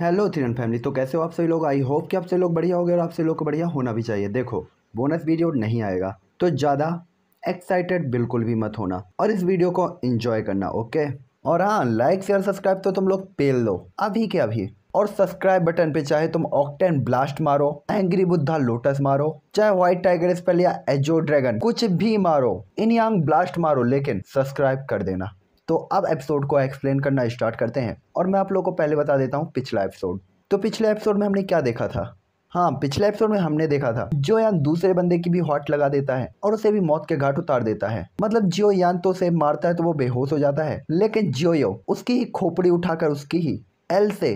hello थिरन family तो कैसे हो आप सभी लोग आई होप कि आप सभी लोग बढ़िया हो गए और आप सभी लोग को बढ़िया होना भी चाहिए देखो बोनस वीडियो नहीं आएगा तो ज़्यादा एक्साइटेड बिल्कुल भी मत होना और इस वीडियो को इन्जॉय करना ओके और हाँ लाइक शेयर सब्सक्राइब तो तुम लोग पेल दो अभी के अभी और सब्सक्राइब बटन पे चाहे तुम ऑक्टेन ब्लास्ट मारो एंग्री बुद्धा लोटस मारो चाहे व्हाइट टाइगर स्पेल या एजो ड्रैगन कुछ भी मारो इन ब्लास्ट मारो लेकिन सब्सक्राइब कर देना तो अब एपिसोड को एक्सप्लेन करना स्टार्ट करते हैं और मैं आप लोगों को पहले बता देता हूँ पिछला एपिसोड तो पिछले एपिसोड में हमने क्या देखा था हाँ पिछले एपिसोड में हमने देखा था जो यान दूसरे बंदे की भी हॉट लगा देता है और उसे भी मौत के घाट उतार देता है मतलब जियो यान तो उसे मारता है तो वो बेहोश हो जाता है लेकिन जियो उसकी ही खोपड़ी उठाकर उसकी ही एल से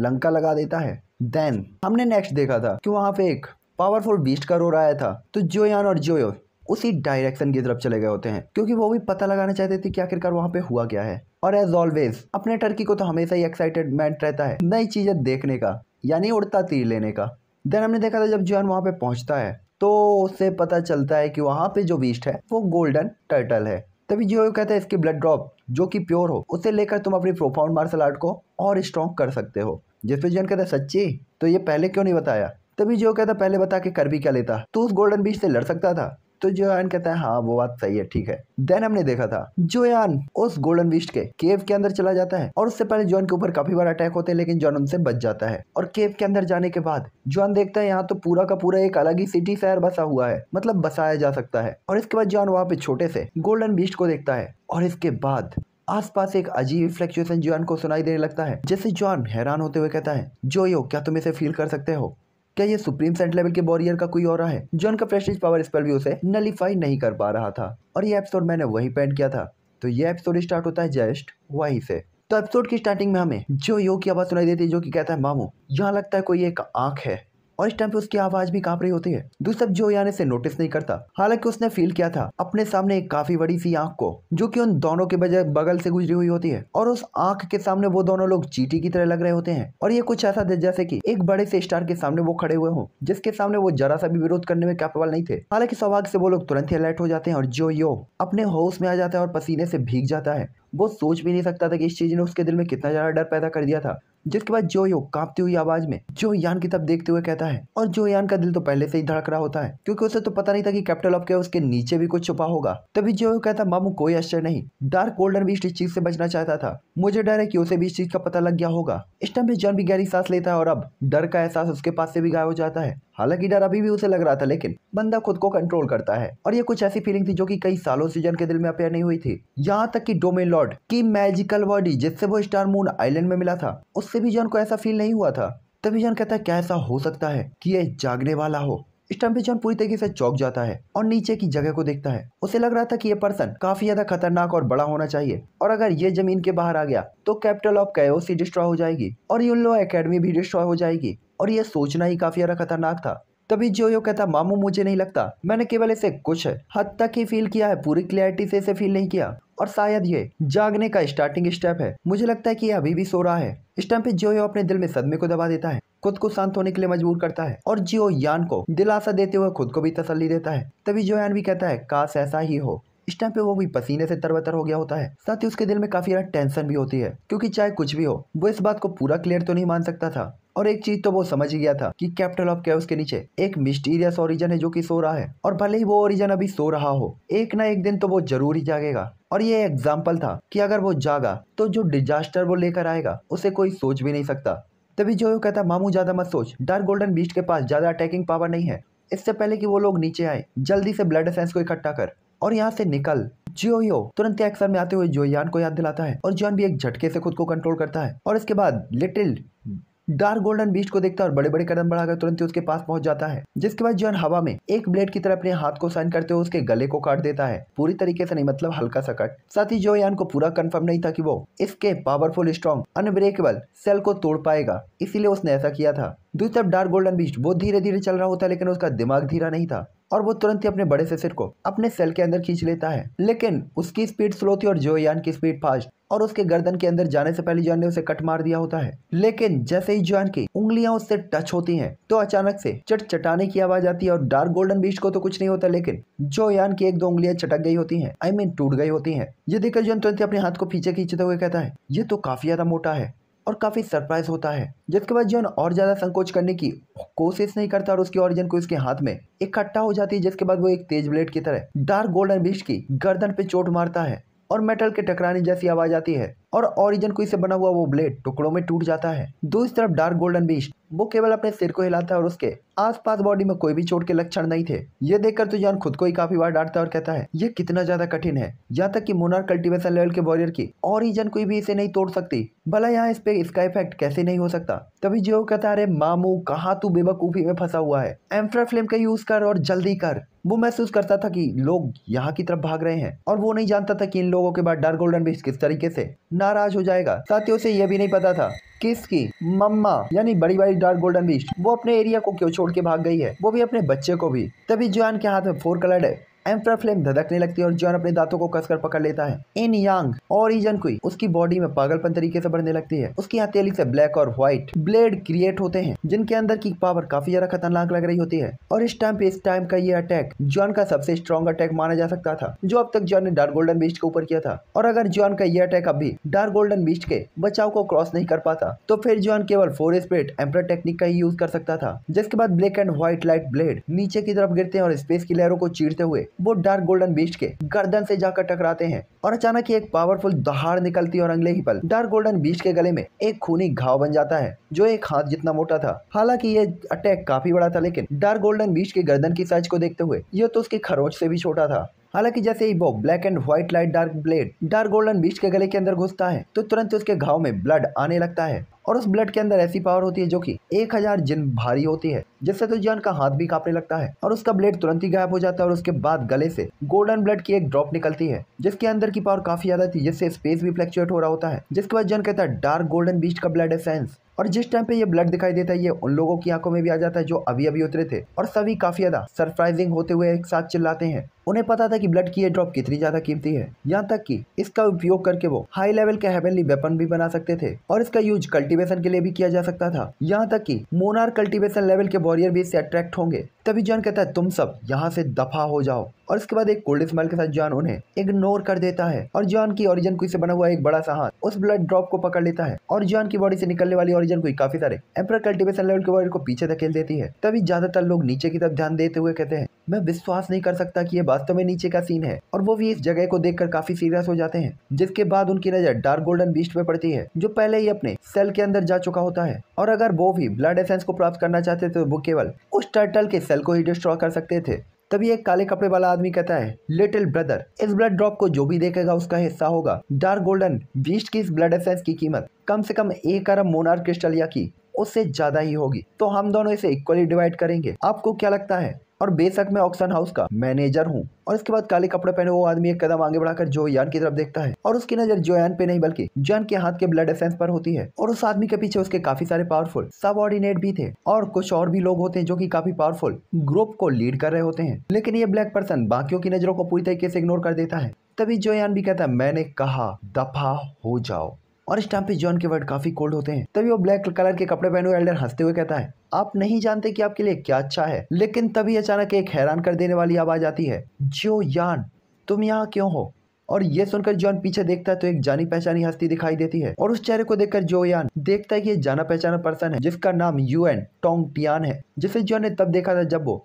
लंका लगा देता है देन हमने नेक्स्ट देखा था कि वहाँ पे एक पावरफुल बीस्ट का रो रहा था तो यान और जोयो उसी डायरेक्शन की तरफ चले गए होते हैं क्योंकि वो भी पता लगाना चाहते थे कि आखिरकार वहाँ पे हुआ क्या है और एज ऑलवेज अपने टर्की को तो हमेशा ही एक्साइटेडमेंट रहता है नई चीज़ें देखने का यानी उड़ता तीर लेने का देन हमने देखा था जब जॉन वहाँ पे पहुँचता है तो उससे पता चलता है कि वहाँ पे जो बीस्ट है वो गोल्डन टर्टल है तभी जो कहता है इसकी ब्लड ड्रॉप जो कि प्योर हो उसे लेकर तुम अपनी प्रोफाउंड मार्शल आर्ट को और स्ट्रॉन्ग कर सकते हो पर जॉन कहता है सच्ची तो ये पहले क्यों नहीं बताया तभी जो कहता पहले बता के कर भी क्या लेता तो उस गोल्डन बीच से लड़ सकता था तो जो यान कहता है हाँ वो बात सही है ठीक है देन हमने देखा था जो यान उस गोल्डन विस्ट के केव के अंदर चला जाता है और उससे पहले जॉन के ऊपर काफी बार अटैक होते हैं लेकिन जॉन उनसे बच जाता है और केव के अंदर जाने के बाद जॉन देखता है यहाँ तो पूरा का पूरा एक अलग ही सिटी शहर बसा हुआ है मतलब बसाया जा सकता है और इसके बाद जॉन वहाँ पे छोटे से गोल्डन बीस्ट को देखता है और इसके बाद आसपास एक अजीब फ्लक्चुएशन जॉन को सुनाई देने लगता है जैसे जॉन हैरान होते हुए कहता है जो यो क्या तुम इसे फील कर सकते हो क्या ये सुप्रीम सेंट लेवल के बॉरियर का कोई और है जो उनका प्रेस्टिज पावर स्पेल भी उसे नलीफाई नहीं कर पा रहा था और ये एपिसोड मैंने वही पेंट किया था तो ये एपिसोड स्टार्ट होता है जस्ट वही से तो एपिसोड की स्टार्टिंग में हमें जो योग की आवाज सुनाई देती है जो कि कहता है मामू यहाँ लगता है कोई एक आंख है और इस टाइम पे उसकी आवाज भी कांप रही होती है दूसरा जो यान इसे नोटिस नहीं करता हालांकि उसने फील किया था अपने सामने एक काफी बड़ी सी आंख को जो कि उन दोनों के बजाय बगल से गुजरी हुई होती है और उस आंख के सामने वो दोनों लोग चीटी की तरह लग रहे होते हैं और ये कुछ ऐसा जैसे की एक बड़े से स्टार के सामने वो खड़े हुए हों जिसके सामने वो जरा सा भी विरोध करने में कैपेबल नहीं थे हालांकि सौभाग्य से वो लोग तुरंत ही अलर्ट हो जाते हैं और जो यो अपने होश में आ जाता है और पसीने से भीग जाता है वो सोच भी नहीं सकता था कि इस चीज ने उसके दिल में कितना ज्यादा डर पैदा कर दिया था जिसके बाद जो यो कांपती हुई आवाज में जो यान की तरफ देखते हुए कहता है और जो यान का दिल तो पहले से ही धड़क रहा होता है क्योंकि उसे तो पता नहीं था कि कैपिटल ऑफ के उसके नीचे भी कुछ छुपा होगा तभी जो कहता मामू कोई आश्चर्य नहीं डार्क होल्डर भी इस चीज से बचना चाहता था मुझे डर है की उसे भी इस चीज का पता लग गया होगा इस टाइम पे जॉन भी गहरी सांस लेता है और अब डर का एहसास उसके पास से भी गायब हो जाता है हालांकि डर अभी भी उसे लग रहा था लेकिन बंदा खुद को कंट्रोल करता है और ये कुछ ऐसी फीलिंग थी जो कि कई सालों से जन के दिल में अपेयर नहीं हुई थी यहाँ तक कि डोमेन लॉर्ड की मैजिकल बॉडी जिससे वो स्टार मून आइलैंड में मिला था उस से भी जॉन को ऐसा फील नहीं हुआ था तभी जॉन कहता है क्या ऐसा हो सकता है कि ये जागने वाला हो इस टाइम पे जॉन पूरी तरीके से चौक जाता है और नीचे की जगह को देखता है उसे लग रहा था कि ये पर्सन काफी ज्यादा खतरनाक और बड़ा होना चाहिए और अगर ये जमीन के बाहर आ गया तो कैपिटल ऑफ कैसी डिस्ट्रॉय हो जाएगी और यूनलो अकेडमी भी डिस्ट्रॉय हो जाएगी और ये सोचना ही काफी ज्यादा खतरनाक था तभी जो यो कहता मामू मुझे नहीं लगता मैंने केवल इसे कुछ हद तक ही फील किया है पूरी क्लियरिटी से इसे फील नहीं किया और शायद ये जागने का स्टार्टिंग स्टेप है मुझे लगता है कि यह अभी भी सो रहा है इस टाइम पे अपने दिल में सदमे को दबा देता है खुद को शांत होने के लिए मजबूर करता है और जियो यान को दिलासा देते हुए खुद को भी तसल्ली देता है तभी जो यान भी कहता है काश ऐसा ही हो इस टाइम पे वो भी पसीने से तरबतर हो गया होता है साथ ही उसके दिल में काफी ज्यादा टेंशन भी होती है क्योंकि चाहे कुछ भी हो वो इस बात को पूरा क्लियर तो नहीं मान सकता था और एक चीज तो वो समझ ही गया था कि कैपिटल ऑफ कैस के नीचे एक मिस्टीरियस ओरिजन है जो कि सो रहा है और भले ही वो ओरिजन अभी सो रहा हो एक ना एक दिन तो वो जरूर ही जागेगा और ये एग्जाम्पल था कि अगर वो जागा तो जो डिजास्टर वो लेकर आएगा उसे कोई सोच भी नहीं सकता तभी जो कहता मामू ज्यादा मत सोच डार्क गोल्डन बीस्ट के पास ज्यादा अटैकिंग पावर नहीं है इससे पहले कि वो लोग नीचे आए जल्दी से ब्लड सेंस को इकट्ठा कर और यहाँ से निकल जियो यो तुरंत एक्सर में आते हुए जोयान को याद दिलाता है और जॉन भी एक झटके से खुद को कंट्रोल करता है और इसके बाद लिटिल डार्क गोल्डन बीच को देखता है और बड़े बड़े कदम बढ़ाकर तुरंत ही उसके पास पहुंच जाता है जिसके बाद जॉन हवा में एक ब्लेड की तरह अपने हाथ को साइन करते हुए उसके गले को काट देता है पूरी तरीके से नहीं मतलब हल्का सा कट साथ ही जोयान को पूरा कंफर्म नहीं था कि वो इसके पावरफुल स्ट्रॉन्ग अनब्रेकेबल सेल को तोड़ पाएगा इसीलिए उसने ऐसा किया था दूसरी तरफ डार्क गोल्डन बीच वो धीरे धीरे चल रहा होता लेकिन उसका दिमाग धीरा नहीं था और वो तुरंत ही अपने बड़े से सिर को अपने सेल के अंदर खींच लेता है लेकिन उसकी स्पीड स्लो थी और जोयान की स्पीड फास्ट और उसके गर्दन के अंदर जाने से पहले जॉन ने उसे कट मार दिया होता है लेकिन जैसे ही जॉन की उंगलियां उससे टच होती हैं तो अचानक से चट चटाने की आवाज आती है और डार्क गोल्डन बीच को तो कुछ नहीं होता लेकिन जोयान की एक दो उंगलियां चटक गई होती हैं आई I मीन mean, टूट गई होती हैं ये देखकर जॉन तुरंत अपने हाथ को पीछे खींचते हुए कहता है ये तो काफी ज्यादा मोटा है और काफ़ी सरप्राइज होता है जिसके बाद जॉन और ज़्यादा संकोच करने की कोशिश नहीं करता और उसकी ऑरिजन को इसके हाथ में इकट्ठा हो जाती है जिसके बाद वो एक तेज ब्लेड की तरह डार्क गोल्डन बीच की गर्दन पे चोट मारता है और मेटल के टकराने जैसी आवाज आती है और ऑरिजन कोई से बना हुआ वो ब्लेड टुकड़ों में टूट जाता है दूसरी तरफ डार्क गोल्डन बीच वो केवल अपने सिर को हिलाता है और उसके आसपास बॉडी में कोई भी चोट के लक्षण नहीं थे ये देखकर तो जान खुद को ही काफी बार डांटता और कहता है ये कितना ज्यादा कठिन है यहाँ तक कि मोनार कल्टीवेशन लेवल के वॉरियर की ऑरिजन कोई भी इसे नहीं तोड़ सकती भला यहाँ इस पे इसका इफेक्ट कैसे नहीं हो सकता तभी जो कहता है अरे मामू कहा तू बेबकूफी में फंसा हुआ है एम्फ्रा फ्लेम का यूज कर और जल्दी कर वो महसूस करता था कि लोग यहाँ की तरफ भाग रहे हैं और वो नहीं जानता था कि इन लोगों के बाद डार्क गोल्डन बीच किस तरीके से नाराज हो जाएगा साथ ही उसे यह भी नहीं पता था किसकी मम्मा यानी बड़ी बड़ी डार्क गोल्डन बीस्ट वो अपने एरिया को क्यों छोड़ के भाग गई है वो भी अपने बच्चे को भी तभी जुआन के हाथ में फोर कलर्ड है एम्फ्रा फ्लेम धधकने लगती है और जॉन अपने दांतों को कसकर पकड़ लेता है इन यांग और इजन कोई उसकी बॉडी में पागलपन तरीके से बढ़ने लगती है उसकी हथेली से ब्लैक और व्हाइट ब्लेड क्रिएट होते हैं जिनके अंदर की पावर काफी ज्यादा खतरनाक लग रही होती है और इस टाइम पे इस टाइम का ये अटैक जॉन का सबसे स्ट्रॉन्ग अटैक माना जा सकता था जो अब तक जॉन ने डार्क गोल्डन बीस्ट के ऊपर किया था और अगर जॉन का ये अटैक अभी डार्क गोल्डन बीस्ट के बचाव को क्रॉस नहीं कर पाता तो फिर जॉन केवल फोर स्प्रेड एम्फ्रा टेक्निक का ही यूज कर सकता था जिसके बाद black and white light blade नीचे की तरफ गिरते हैं और स्पेस की लहरों को चीरते हुए वो डार्क गोल्डन बीस्ट के गर्दन से जाकर टकराते हैं और अचानक ही एक पावरफुल दहाड़ निकलती है और अगले ही पल डार्क गोल्डन बीस्ट के गले में एक खूनी घाव बन जाता है जो एक हाथ जितना मोटा था हालांकि ये अटैक काफी बड़ा था लेकिन डार्क गोल्डन बीस्ट के गर्दन की साइज को देखते हुए यह तो उसके खरोच से भी छोटा था हालांकि जैसे ही वो black and white light dark blade dark golden बीच के गले के अंदर घुसता है तो तुरंत उसके घाव में ब्लड आने लगता है और उस ब्लड के अंदर ऐसी पावर होती है जो कि एक हजार जिन भारी होती है जिससे तो तुलजान का हाथ भी कांपने लगता है और उसका ब्लेड तुरंत ही गायब हो जाता है और उसके बाद गले से गोल्डन ब्लड की एक ड्रॉप निकलती है जिसके अंदर की पावर काफी ज्यादा थी जिससे स्पेस भी फ्लैक्चुएट हो रहा होता है जिसके बाद जन कहता है डार्क गोल्डन बीच का ब्लड है और जिस टाइम पे ये ब्लड दिखाई देता है ये उन लोगों की आंखों में भी आ जाता है जो अभी अभी उतरे थे और सभी काफी ज्यादा सरप्राइजिंग होते हुए एक साथ चिल्लाते हैं उन्हें पता था कि ब्लड की ये ड्रॉप कितनी ज्यादा कीमती है यहाँ तक कि इसका उपयोग करके वो हाई लेवल के हेवनली वेपन भी बना सकते थे और इसका यूज कल्टी कल्टीवेशन के लिए भी किया जा सकता था यहाँ तक कि मोनार कल्टीवेशन लेवल के वॉरियर भी इससे अट्रैक्ट होंगे तभी जॉन कहता है तुम सब यहाँ से दफा हो जाओ और इसके बाद एक कोल्ड स्माइल के साथ जॉन उन्हें इग्नोर कर देता है और जॉन की ओरिजन कोई से बना हुआ एक बड़ा सा हाथ उस ब्लड ड्रॉप को पकड़ लेता है और जॉन की बॉडी से निकलने वाली ओरिजन कोई काफी सारे एम्पर कल्टिवेशन लेवल के बॉडी को पीछे धकेल देती है तभी ज्यादातर लोग नीचे की तरफ ध्यान देते हुए कहते हैं मैं विश्वास नहीं कर सकता की ये वास्तव में नीचे का सीन है और वो भी इस जगह को देख काफी सीरियस हो जाते हैं जिसके बाद उनकी नजर डार्क गोल्डन बीस्ट पे पड़ती है जो पहले ही अपने सेल के अंदर जा चुका होता है और अगर वो भी ब्लड एसेंस को प्राप्त करना चाहते तो वो केवल उस टर्टल के सेल को ही डिस्ट्रॉय कर सकते थे तभी एक काले कपड़े वाला आदमी कहता है लिटिल ब्रदर इस ब्लड ड्रॉप को जो भी देखेगा उसका हिस्सा होगा डार्क गोल्डन बीस्ट की इस ब्लड एसेंस की कीमत कम से कम एक अरब मोनार क्रिस्टलिया की उससे ज्यादा ही होगी तो हम दोनों इसे इक्वली डिवाइड करेंगे आपको क्या लगता है और बेशक मैं ऑक्सन हाउस का मैनेजर हूँ और इसके बाद काले कपड़े पहने वो आदमी एक कदम आगे बढ़ाकर जोयान की तरफ देखता है और उसकी नजर जोयान पे नहीं बल्कि जोयान के हाथ के ब्लड एसेंस पर होती है और उस आदमी के पीछे उसके काफी सारे पावरफुल ऑर्डिनेट भी थे और कुछ और भी लोग होते हैं जो की काफी पावरफुल ग्रुप को लीड कर रहे होते हैं लेकिन ये ब्लैक पर्सन बाकियों की नजरों को पूरी तरीके से इग्नोर कर देता है तभी जोयान भी कहता है मैंने कहा दफा हो जाओ और इस टाइम पे जॉन के वर्ड काफी कोल्ड होते हैं तभी वो ब्लैक कलर के कपड़े पहने हुए एल्डर हंसते हुए कहता है आप नहीं जानते कि आपके लिए क्या अच्छा है लेकिन तभी अचानक एक हैरान कर देने वाली आवाज आती है जो यान तुम यहाँ क्यों हो और ये सुनकर जॉन पीछे देखता है तो एक जानी पहचानी हस्ती दिखाई देती है और उस चेहरे को देखकर जो यान देखता है कि ये जाना पहचाना पर्सन है जिसका नाम यूएन टोंग टियान है जिसे जॉन ने तब देखा था जब वो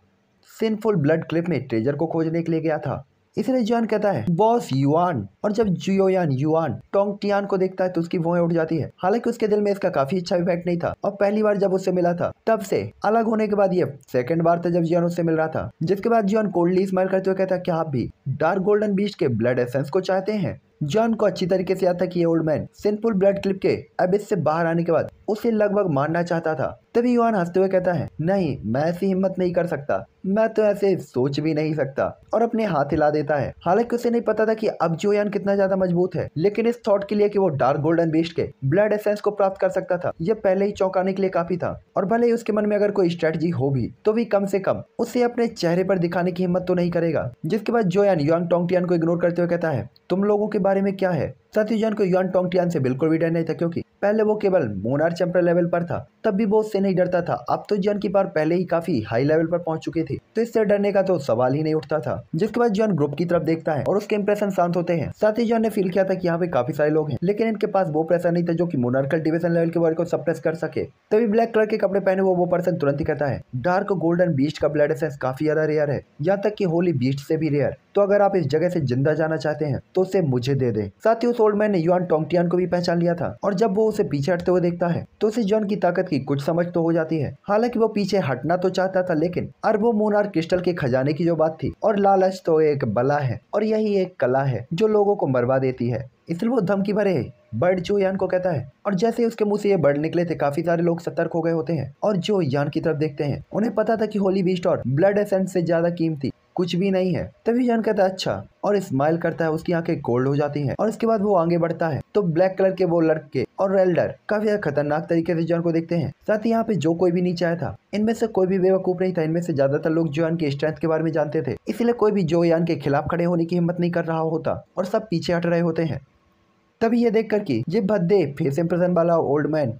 सिनफुल ब्लड क्लिप में ट्रेजर को खोजने के लिए गया था इसलिए जुआन कहता है बॉस युआन और जब जियोयान युआन टोंग टियान को देखता है तो उसकी भुआ उठ जाती है हालांकि उसके दिल में इसका काफी अच्छा इफेक्ट नहीं था और पहली बार जब उससे मिला था तब से अलग होने के बाद ये सेकंड बार था जब जुआन उससे मिल रहा था जिसके बाद जुआन कोल्डली स्माइल करते हुए कहता है क्या आप भी डार्क गोल्डन बीच के ब्लड एसेंस को चाहते हैं जॉन को अच्छी तरीके से याद था कि ये old man simple blood clip के अब इससे बाहर आने के बाद उसे लगभग मारना चाहता था तभी युवान हंसते हुए कहता है नहीं मैं ऐसी हिम्मत नहीं कर सकता मैं तो ऐसे सोच भी नहीं सकता और अपने हाथ हिला देता है हालांकि उसे नहीं पता था कि अब यान कितना ज्यादा मजबूत है लेकिन इस थॉट के लिए कि वो डार्क गोल्डन बीस्ट के ब्लड एसेंस को प्राप्त कर सकता था यह पहले ही चौंकाने के लिए काफी था और भले ही उसके मन में अगर कोई स्ट्रेटजी हो भी तो भी कम से कम उसे अपने चेहरे पर दिखाने की हिम्मत तो नहीं करेगा जिसके बाद जोयान योंग टोंगटियान को इग्नोर करते हुए कहता है तुम लोगों के बारे में क्या है साथ को युवान टोंगटियान से बिल्कुल भी डर नहीं था क्योंकि पहले वो केवल मोनार्च चैंपियन लेवल पर था तब भी वो उससे नहीं डरता था अब तो जॉन की पार पहले ही काफी हाई लेवल पर पहुंच चुके थे तो इससे डरने का तो सवाल ही नहीं उठता था जिसके बाद जॉन ग्रुप की तरफ देखता है और उसके इंप्रेशन शांत होते हैं साथ ही जॉन ने फील किया था कि यहाँ पे काफी सारे लोग हैं लेकिन इनके पास वो प्रेशर नहीं था जो की मोनार्कल डिविजन लेवल के वर्ग को सप्रेस कर सके तभी ब्लैक कलर के कपड़े पहने वो वो पर्सन तुरंत ही कहता है डार्क गोल्डन बीस्ट का ब्लड एसेंस काफी ज्यादा रेयर है यहाँ तक की होली बीस्ट से भी रेयर तो अगर आप इस जगह से जिंदा जाना चाहते हैं तो उसे मुझे दे दे साथ ही उस ओल्ड मैन ने युआन टोंगटियान को भी पहचान लिया था और जब वो उसे पीछे हटते हुए देखता है तो उसे जॉन की ताकत की कुछ समझ तो हो जाती है हालांकि वो पीछे हटना तो चाहता था लेकिन अरबो मून और क्रिस्टल के खजाने की जो बात थी और लालच तो एक बला है और यही एक कला है जो लोगों को मरवा देती है इसलिए वो धमकी भरे बर्ड जो यान को कहता है और जैसे उसके मुंह से ये बर्ड निकले थे काफी सारे लोग सतर्क हो गए होते हैं और जो यान की तरफ देखते हैं उन्हें पता था कि होली बीस्ट और ब्लड एसेंस से ज्यादा कीमती कुछ भी नहीं है तभी जान कहता है अच्छा और स्माइल करता है उसकी आंखें कोल्ड हो जाती हैं और इसके बाद वो आगे बढ़ता है तो ब्लैक कलर के वो लड़के और रेल्डर काफी खतरनाक तरीके से जॉन को देखते हैं साथ ही यहाँ पे जो कोई भी नीचे आया था इनमें से कोई भी बेवकूफ नहीं था इनमें से ज्यादातर लोग जोयान के स्ट्रेंथ के बारे में जानते थे इसलिए कोई भी जो यान के खिलाफ खड़े होने की हिम्मत नहीं कर रहा होता और सब पीछे हट रहे होते हैं तभी यह देखकर कि जिब भद्दे फेस इम्प्रेशन वाला ओल्ड मैन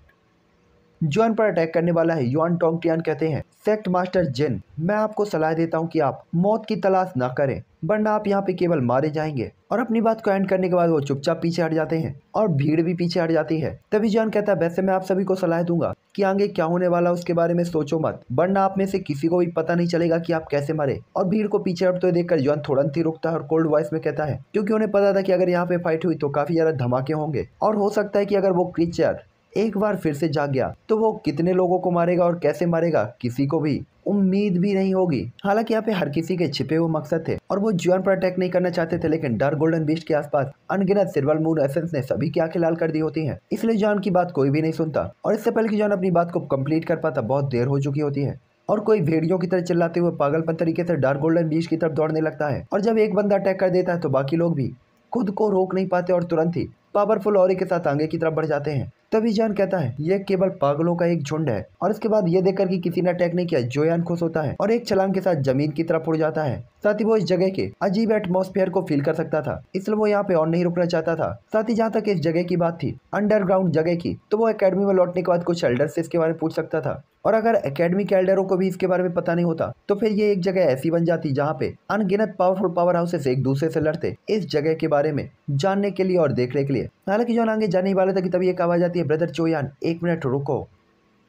जॉन पर अटैक करने वाला है युआन टोंगटियान कहते हैं सेक्ट मास्टर जिन मैं आपको सलाह देता हूँ कि आप मौत की तलाश ना करें वरना आप यहाँ पे केवल मारे जाएंगे और अपनी बात को एंड करने के बाद वो चुपचाप पीछे हट जाते हैं और भीड़ भी पीछे हट जाती है तभी जॉन कहता है वैसे मैं आप सभी को सलाह दूंगा कि आगे क्या होने वाला उसके बारे में सोचो मत वरना आप में से किसी को भी पता नहीं चलेगा कि आप कैसे मरे और भीड़ को पीछे हटते हुए देखकर जॉन तुरंत ही रुकता है और कोल्ड वॉइस में कहता है क्योंकि उन्हें पता था कि अगर यहाँ पे फाइट हुई तो काफी ज्यादा धमाके होंगे और हो सकता है की अगर वो क्रीचर एक बार फिर से जाग गया तो वो कितने लोगों को मारेगा और कैसे मारेगा किसी को भी उम्मीद भी नहीं होगी हालांकि यहाँ पे हर किसी के छिपे हुए मकसद थे और वो जीवन पर अटैक नहीं करना चाहते थे लेकिन डार्क गोल्डन बीच के आसपास अनगिनत सिल्वर मून एसेंस ने सभी की आंखें लाल कर दी होती हैं इसलिए जॉन की बात कोई भी नहीं सुनता और इससे पहले की जॉन अपनी बात को कम्प्लीट कर पाता बहुत देर हो चुकी होती है और कोई भेड़ियों की तरह चिल्लाते हुए पागलपन तरीके से डार्क गोल्डन बीच की तरफ दौड़ने लगता है और जब एक बंदा अटैक कर देता है तो बाकी लोग भी खुद को रोक नहीं पाते और तुरंत ही पावरफुल और के साथ आगे की तरफ बढ़ जाते हैं तभी जॉन कहता है यह केवल पागलों का एक झुंड है और इसके बाद यह देखकर कि किसी ने अटैक नहीं किया जोयान खुश होता है और एक छलांग के साथ जमीन की तरफ उड़ जाता है साथ ही वो इस जगह के अजीब एटमोस्फेयर को फील कर सकता था इसलिए वो यहाँ पे और नहीं रुकना चाहता था साथ ही जहाँ तक इस जगह की बात थी अंडरग्राउंड जगह की तो वो अकेडमी में लौटने के बाद कुछ एल्डर से इसके बारे में पूछ सकता था और अगर एकेडमी के एल्डरों को भी इसके बारे में पता नहीं होता तो फिर ये एक जगह ऐसी बन जाती जहाँ पे अनगिनत पावरफुल पावर हाउसेस एक दूसरे से लड़ते इस जगह के बारे में जानने के लिए और देखने के लिए हालांकि जो आगे जाने वाले थे तभी एक आवाज आती कहती है ब्रदर चोयान एक मिनट रुको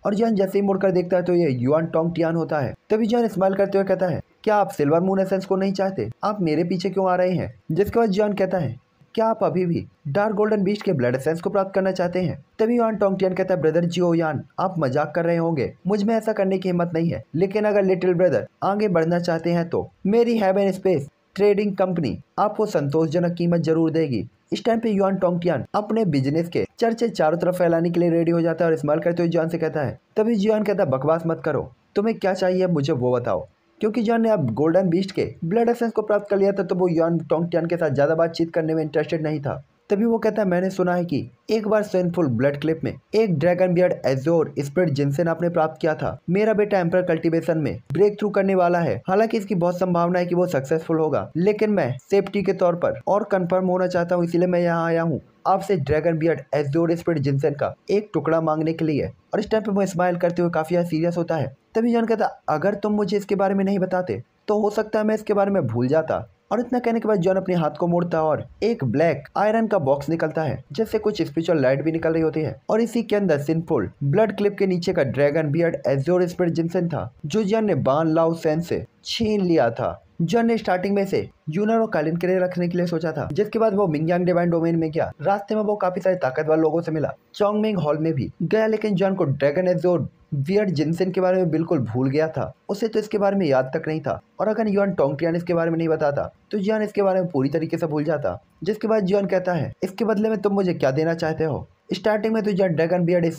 और जान जैसे ही मुड़कर देखता है तो ये युआन टोंग टियान होता है तभी जान स्माइल करते हुए कहता है क्या आप सिल्वर मून एसेंस को नहीं चाहते आप मेरे पीछे क्यों आ रहे हैं जिसके बाद जान कहता है क्या आप अभी भी डार्क गोल्डन बीच के ब्लड एसेंस को प्राप्त करना चाहते हैं तभी युआन टोंग टियान कहता है ब्रदर जियो यान आप मजाक कर रहे होंगे मुझ में ऐसा करने की हिम्मत नहीं है लेकिन अगर लिटिल ब्रदर आगे बढ़ना चाहते हैं तो मेरी हैवेन स्पेस ट्रेडिंग कंपनी आपको संतोषजनक कीमत जरूर देगी इस टाइम पे युआन टोंगटियान अपने बिजनेस के चर्चे चारों तरफ फैलाने के लिए रेडी हो जाता है और इस्तेमाल करते हुए जुआन से कहता है तभी जुआन कहता है बकवास मत करो तुम्हें क्या चाहिए मुझे वो बताओ क्योंकि जॉन ने अब गोल्डन बीस्ट के ब्लड एसेंस को प्राप्त कर लिया था तो वो युआन टोंगटियान के साथ ज़्यादा बातचीत करने में इंटरेस्टेड नहीं था तभी वो कहता है मैंने सुना है कि एक बार सैनफुल ब्लड क्लिप में एक ड्रैगन बियर्ड एजोर स्प्रेड जिनसे आपने प्राप्त किया था मेरा बेटा एम्पर कल्टीवेशन में ब्रेक थ्रू करने वाला है हालांकि इसकी बहुत संभावना है कि वो सक्सेसफुल होगा लेकिन मैं सेफ्टी के तौर पर और कंफर्म होना चाहता हूँ इसलिए मैं यहाँ आया हूँ आपसे dragon beard azure spirit ginseng का एक टुकड़ा मांगने के लिए और इस टाइम पे वो स्माइल करते हुए काफी सीरियस होता है तभी जान कहता अगर तुम मुझे इसके बारे में नहीं बताते तो हो सकता है मैं इसके बारे में भूल जाता और इतना कहने के बाद जॉन अपने हाथ को मोड़ता है और एक ब्लैक आयरन का बॉक्स निकलता है जिससे कुछ स्पिरिचुअल लाइट भी निकल रही होती है और इसी के अंदर सिंपुल ब्लड क्लिप के नीचे का dragon beard azure spirit ginseng था जो जॉन ने बान लाउ सेन से छीन लिया था जॉन ने स्टार्टिंग में से यूनर और कालिन के लिए रखने के लिए सोचा था जिसके बाद वो मिंगयांग डिवाइन डोमेन में गया रास्ते में वो काफी सारे ताकतवर लोगों से मिला चौंगमिंग हॉल में भी गया लेकिन जॉन को ड्रैगन एजोर्ड और वियर्ड जिनसेन के बारे में बिल्कुल भूल गया था उसे तो इसके बारे में याद तक नहीं था और अगर यौन टोंगटियान इसके बारे में नहीं बताता तो जियान इसके बारे में पूरी तरीके से भूल जाता जिसके बाद जियान कहता है इसके बदले में तुम मुझे क्या देना चाहते हो स्टार्टिंग में तो Jian dragon beard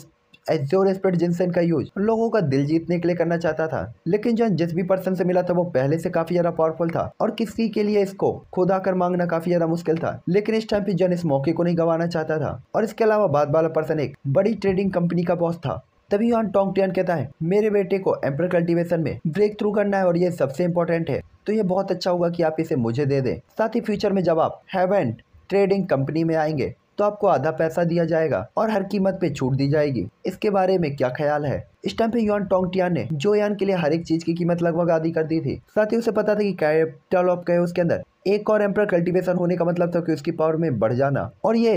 azure spirit ginseng का यूज लोगों का दिल जीतने के लिए करना चाहता था लेकिन जॉन जिस भी पर्सन से मिला था वो पहले से काफी ज्यादा पावरफुल था और किसी के लिए इसको खुद आकर मांगना काफी ज्यादा मुश्किल था लेकिन इस टाइम पे जन इस मौके को नहीं गवाना चाहता था और इसके अलावा बाद वाला पर्सन एक बड़ी ट्रेडिंग कंपनी का बॉस था तभी यॉन टोंग टियन कहता है मेरे बेटे को एम्पर कल्टीवेशन में ब्रेक थ्रू करना है और ये सबसे इम्पोर्टेंट है तो ये बहुत अच्छा होगा कि आप इसे मुझे दे दें साथ ही फ्यूचर में जब आप हैवेंट ट्रेडिंग कंपनी में आएंगे तो आपको आधा पैसा दिया जाएगा और हर कीमत पे छूट दी जाएगी इसके बारे में क्या ख्याल है इस टाइम पे योन टोंगटियान ने जो यान के लिए हर एक चीज की कीमत लगभग आधी कर दी थी साथ ही उसे पता था कि कैपिटल ऑफ कहे उसके अंदर एक और एम्पर कल्टिवेशन होने का मतलब था कि उसकी पावर में बढ़ जाना और ये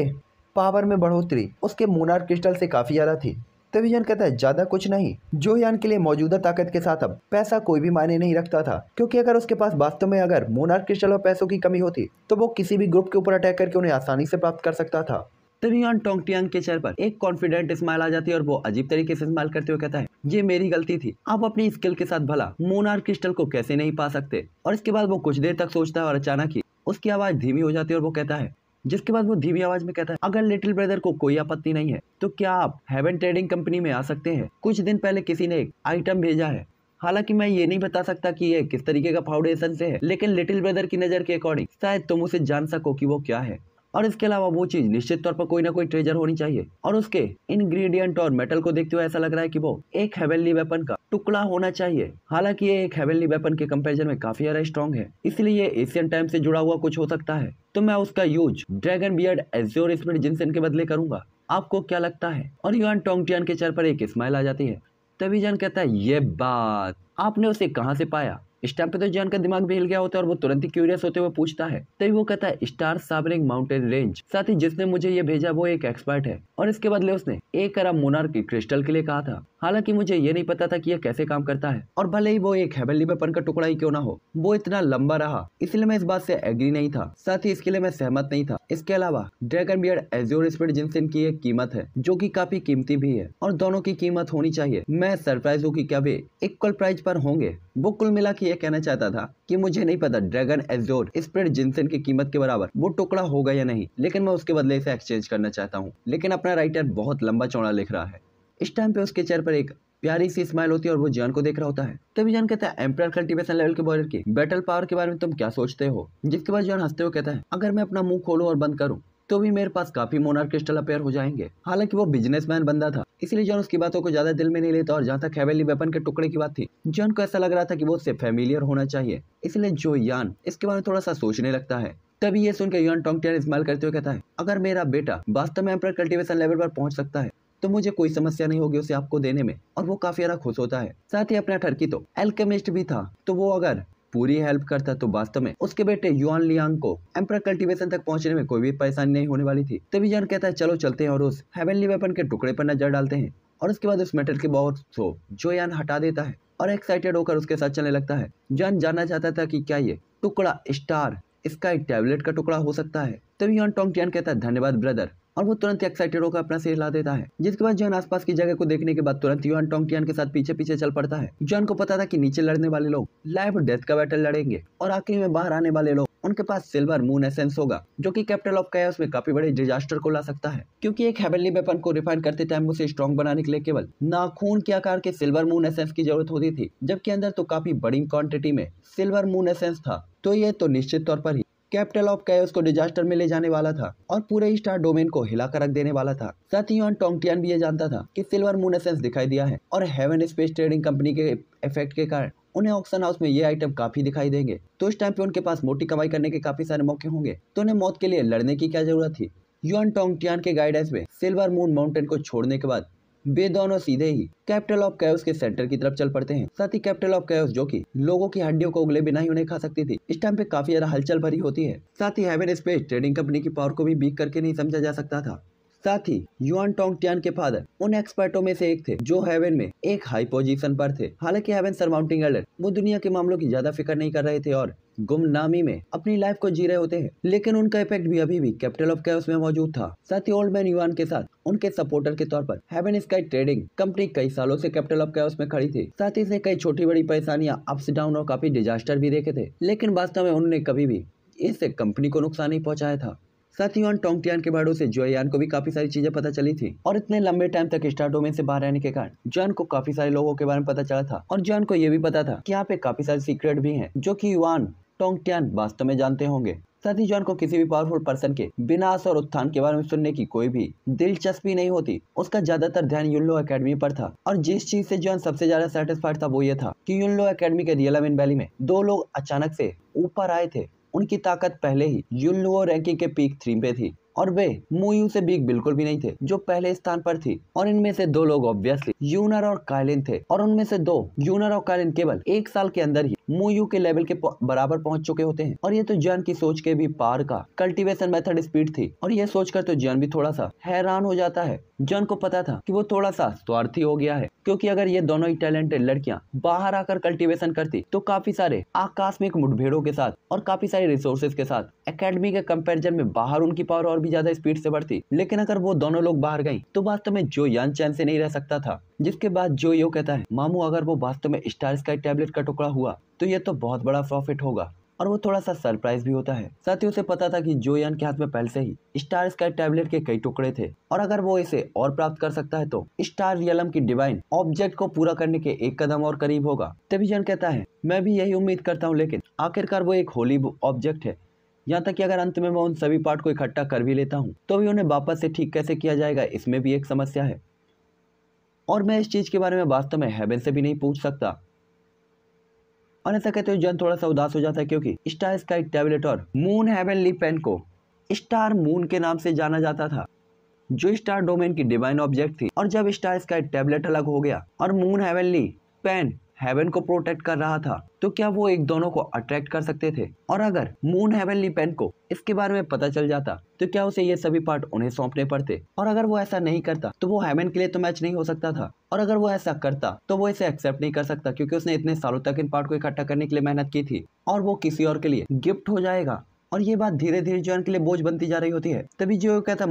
पावर में बढ़ोतरी उसके मोनार क्रिस्टल से काफी ज्यादा थी तभी जॉन कहता है ज्यादा कुछ नहीं जो यान के लिए मौजूदा ताकत के साथ अब पैसा कोई भी मायने नहीं रखता था क्योंकि अगर उसके पास वास्तव में अगर मोनार क्रिस्टल और पैसों की कमी होती तो वो किसी भी ग्रुप के ऊपर अटैक करके उन्हें आसानी से प्राप्त कर सकता था तभी ऑन टोंगटियांग के चेहरे पर एक कॉन्फिडेंट स्माइल आ जाती है और वो अजीब तरीके से स्माइल करते हुए कहता है ये मेरी गलती थी आप अपनी स्किल के साथ भला मोनार क्रिस्टल को कैसे नहीं पा सकते और इसके बाद वो कुछ देर तक सोचता है और अचानक ही उसकी आवाज धीमी हो जाती है और वो कहता है जिसके बाद वो धीमी आवाज में कहता है अगर लिटिल ब्रदर को कोई आपत्ति नहीं है तो क्या आप हेवन ट्रेडिंग कंपनी में आ सकते हैं कुछ दिन पहले किसी ने एक आइटम भेजा है हालांकि मैं ये नहीं बता सकता कि ये किस तरीके का फाउंडेशन से है लेकिन लिटिल ब्रदर की नजर के अकॉर्डिंग शायद तुम उसे जान सको कि वो क्या है और इसके अलावा वो चीज़ निश्चित तौर पर कोई ना कोई ट्रेजर होनी चाहिए और उसके इंग्रेडिएंट और मेटल को देखते हुए ऐसा लग रहा है कि वो एक हेवेली वेपन का टुकड़ा होना चाहिए हालांकि ये एक हेवेली वेपन के कंपेरिजन में काफी ज्यादा स्ट्रॉन्ग है इसलिए ये एशियन टाइम से जुड़ा हुआ कुछ हो सकता है तो मैं उसका use dragon beard azure spirit ginseng के बदले करूंगा आपको क्या लगता है और युआन टोंगटियान के चेहरे पर एक स्माइल आ जाती है तभी जान कहता है ये बात आपने उसे कहाँ से पाया इस टाइम पे तो जॉन का दिमाग भी हिल गया होता है और वो तुरंत ही क्यूरियस होते हुए पूछता है तभी वो कहता है स्टार साबरिंग माउंटेन रेंज साथ ही जिसने मुझे ये भेजा वो एक एक्सपर्ट है और इसके बदले उसने एक अरब मोनार की क्रिस्टल के लिए कहा था हालांकि मुझे ये नहीं पता था कि यह कैसे काम करता है और भले ही वो एक हेबल वेपन का टुकड़ा ही क्यों ना हो वो इतना लंबा रहा इसलिए मैं इस बात से एग्री नहीं था साथ ही इसके लिए मैं सहमत नहीं था इसके अलावा ड्रैगन बियर्ड एजोर स्पीड जिनसे इनकी एक कीमत है जो की काफी कीमती भी है और दोनों की कीमत होनी चाहिए मैं सरप्राइज हूँ की क्या वे इक्वल प्राइस पर होंगे वो कुल मिला के ये कहना चाहता था कि मुझे नहीं पता ड्रैगन एजोर स्प्रेड जिनसेन की कीमत के बराबर वो टुकड़ा होगा या नहीं लेकिन मैं उसके बदले इसे एक्सचेंज करना चाहता हूँ लेकिन अपना राइटर बहुत लंबा चौड़ा लिख रहा है इस टाइम पे उसके चेहरे पर एक प्यारी सी स्माइल होती है और वो जान को देख रहा होता है तभी जान कहता है एम्पायर कल्टीवेशन लेवल के बॉर्डर की बैटल पावर के बारे में तुम क्या सोचते हो जिसके बाद जान हंसते हुए कहता है अगर मैं अपना मुंह खोलूं और बंद करूं तो भी मेरे पास काफी मोनार क्रिस्टल अपेयर हो जाएंगे हालांकि वो बिजनेसमैन बंदा था इसलिए जॉन उसकी बातों को ज्यादा दिल में नहीं लेता और जहाँ तक हेवेली वेपन के टुकड़े की बात थी जॉन को ऐसा लग रहा था कि वो उससे फेमिलियर होना चाहिए इसलिए जो यान इसके बारे में थोड़ा सा सोचने लगता है तभी ये सुनकर यून टोंगटियन इस्तेमाल करते हुए कहता है अगर मेरा बेटा वास्तव में एम्पर कल्टीवेशन लेवल पर पहुंच सकता है तो मुझे कोई समस्या नहीं होगी उसे आपको देने में और वो काफी ज्यादा खुश होता है साथ ही अपना ठरकी तो एल्केमिस्ट भी था तो वो अगर पूरी हेल्प करता तो वास्तव में उसके बेटे युआन लियांग को एम्पर कल्टिवेशन तक पहुंचने में कोई भी परेशानी नहीं होने वाली थी तभी जान कहता है चलो चलते हैं और उस हेवनली वेपन के टुकड़े पर नजर डालते हैं और उसके बाद उस मेटल के बॉक्स को जो यान हटा देता है और एक्साइटेड होकर उसके साथ चलने लगता है जान जानना चाहता था कि क्या ये टुकड़ा स्टार इसका एक टैबलेट का टुकड़ा हो सकता है तभी यान टोंग कहता है धन्यवाद ब्रदर और वो तुरंत एक्साइटेड होकर अपना सिर हिला देता है जिसके बाद जॉन आसपास की जगह को देखने के बाद तुरंत युआन टोंगटियान के साथ पीछे पीछे चल पड़ता है जॉन को पता था कि नीचे लड़ने वाले लोग लाइव डेथ का बैटल लड़ेंगे और आखिर में बाहर आने वाले लोग उनके पास सिल्वर मून एसेंस होगा जो कि कैपिटल ऑफ कैस में काफी बड़े डिजास्टर को ला सकता है क्योंकि एक हेवनली वेपन को रिफाइन करते टाइम उसे स्ट्रॉन्ग बनाने के लिए केवल नाखून के आकार के सिल्वर मून एसेंस की जरूरत होती थी जबकि अंदर तो काफी बड़ी क्वांटिटी में सिल्वर मून एसेंस था तो ये तो निश्चित तौर पर ही कैपिटल ऑफ कैस को डिजास्टर में ले जाने वाला था और पूरे स्टार डोमेन को हिलाकर रख देने वाला था साथ ही टोंगटियान भी ये जानता था कि सिल्वर मून एसेंस दिखाई दिया है और हेवन स्पेस ट्रेडिंग कंपनी के इफेक्ट के कारण उन्हें ऑक्शन हाउस में ये आइटम काफी दिखाई देंगे तो इस टाइम पे उनके पास मोटी कमाई करने के काफी सारे मौके होंगे तो उन्हें मौत के लिए लड़ने की क्या जरूरत थी युआन टोंगटियान के गाइडेंस में सिल्वर मून माउंटेन को छोड़ने के बाद वे दोनों सीधे ही कैपिटल ऑफ कैस के सेंटर की तरफ चल पड़ते हैं साथ ही कैपिटल ऑफ कैस जो कि लोगों की हड्डियों को उगले बिना ही उन्हें खा सकती थी इस टाइम पे काफी ज्यादा हलचल भरी होती है साथ ही हेवन स्पेस ट्रेडिंग कंपनी की पावर को भी बीक करके नहीं समझा जा सकता था साथ ही युआन टोंग टियान के फादर उन एक्सपर्टों में से एक थे जो हेवन में एक हाई पोजीशन पर थे हालांकि हेवन सरमाउंटिंग एल्डर वो दुनिया के मामलों की ज्यादा फिक्र नहीं कर रहे थे और गुमनामी में अपनी लाइफ को जी रहे होते हैं लेकिन उनका इफेक्ट भी अभी भी कैपिटल ऑफ कैस में मौजूद था साथ ही ओल्ड मैन युवान के साथ उनके सपोर्टर के तौर पर हेवन स्काई ट्रेडिंग कंपनी कई सालों से कैपिटल ऑफ कैस में खड़ी थी साथ ही इसने कई छोटी बड़ी परेशानियां अप्स डाउन और काफी डिजास्टर भी देखे थे लेकिन वास्तव में उन्होंने कभी भी इससे कंपनी को नुकसान नहीं पहुंचाया था साथ ही टोंगटियान के बाड़ों से जोयान को भी काफी सारी चीजें पता चली थी और इतने लंबे टाइम तक स्टार डोमेन से बाहर रहने के कारण जॉन को काफी सारे लोगों के बारे में पता चला था और जॉन को यह भी पता था कि यहाँ पे काफी सारे सीक्रेट भी हैं जो कि युवान टोंग टियान वास्तव में जानते होंगे सती जॉन को किसी भी पावरफुल पर्सन के विनाश और उत्थान के बारे में सुनने की कोई भी दिलचस्पी नहीं होती उसका ज्यादातर ध्यान यूनलो एकेडमी पर था और जिस चीज से जॉन सबसे ज्यादा सेटिस्फाइड था वो ये था कि यूनलो एकेडमी के रियलामिन वैली में दो लोग अचानक से ऊपर आए थे उनकी ताकत पहले ही यूनलो रैंकिंग के पीक थ्री पे थी और वे मुयू से बिग बिल्कुल भी नहीं थे जो पहले स्थान पर थी और इनमें से दो लोग ऑब्वियसली यूनर और कायलिन थे और उनमें से दो यूनर और कायलिन केवल एक साल के अंदर ही मुयू के लेवल के बराबर पहुंच चुके होते हैं और ये तो जैन की सोच के भी पार का कल्टीवेशन मेथड स्पीड थी और ये सोचकर तो जैन भी थोड़ा सा हैरान हो जाता है जन को पता था कि वो थोड़ा सा स्वार्थी हो गया है क्योंकि अगर ये दोनों ही टैलेंटेड लड़कियां बाहर आकर कल्टीवेशन करती तो काफी सारे आकस्मिक मुठभेड़ों के साथ और काफी सारे रिसोर्सेज के साथ एकेडमी के कंपैरिजन में बाहर उनकी पावर और भी ज्यादा स्पीड से बढ़ती लेकिन अगर वो दोनों लोग बाहर गई तो वास्तव में जो यान चैन से नहीं रह सकता था जिसके बाद जो यो कहता है मामू अगर वो वास्तव में स्टार स्काई टेबलेट का टुकड़ा हुआ तो ये तो बहुत बड़ा प्रॉफिट होगा और वो थोड़ा सा सरप्राइज भी होता है साथ ही उसे पता था कि यान के हाथ में पहले से ही स्टार स्काई टैबलेट के कई टुकड़े थे और अगर वो इसे और प्राप्त कर सकता है तो स्टार रियलम की डिवाइन ऑब्जेक्ट को पूरा करने के एक कदम और करीब होगा तभी जन कहता है मैं भी यही उम्मीद करता हूँ लेकिन आखिरकार वो एक होली ऑब्जेक्ट है यहाँ तक कि अगर अंत में मैं उन सभी पार्ट को इकट्ठा कर भी लेता हूँ तो भी उन्हें वापस से ठीक कैसे किया जाएगा इसमें भी एक समस्या है और मैं इस चीज़ के बारे में वास्तव में हैवन से भी नहीं पूछ सकता और ऐसा कहते हुए जन थोड़ा सा उदास हो जाता है क्योंकि स्टार स्काई टैबलेट और मून ली पेन को स्टार मून के नाम से जाना जाता था जो स्टार डोमेन की डिवाइन ऑब्जेक्ट थी और जब स्टार स्काई टैबलेट अलग हो गया और मून हेवनली पेन हेवन को प्रोटेक्ट कर रहा था तो क्या वो एक दोनों को अट्रैक्ट कर सकते थे और अगर मून हेवनली पेन को इसके बारे में पता चल जाता तो क्या उसे ये सभी पार्ट उन्हें सौंपने पड़ते और अगर वो ऐसा नहीं करता तो वो हेवन के लिए तो मैच नहीं हो सकता था और अगर वो ऐसा करता तो वो इसे एक्सेप्ट नहीं कर सकता क्योंकि उसने इतने सालों तक इन पार्ट को इकट्ठा करने के लिए मेहनत की थी और वो किसी और के लिए गिफ्ट हो जाएगा और ये बात धीरे धीरे जॉन के लिए बोझ बनती जा रही होती है तभी जो कहता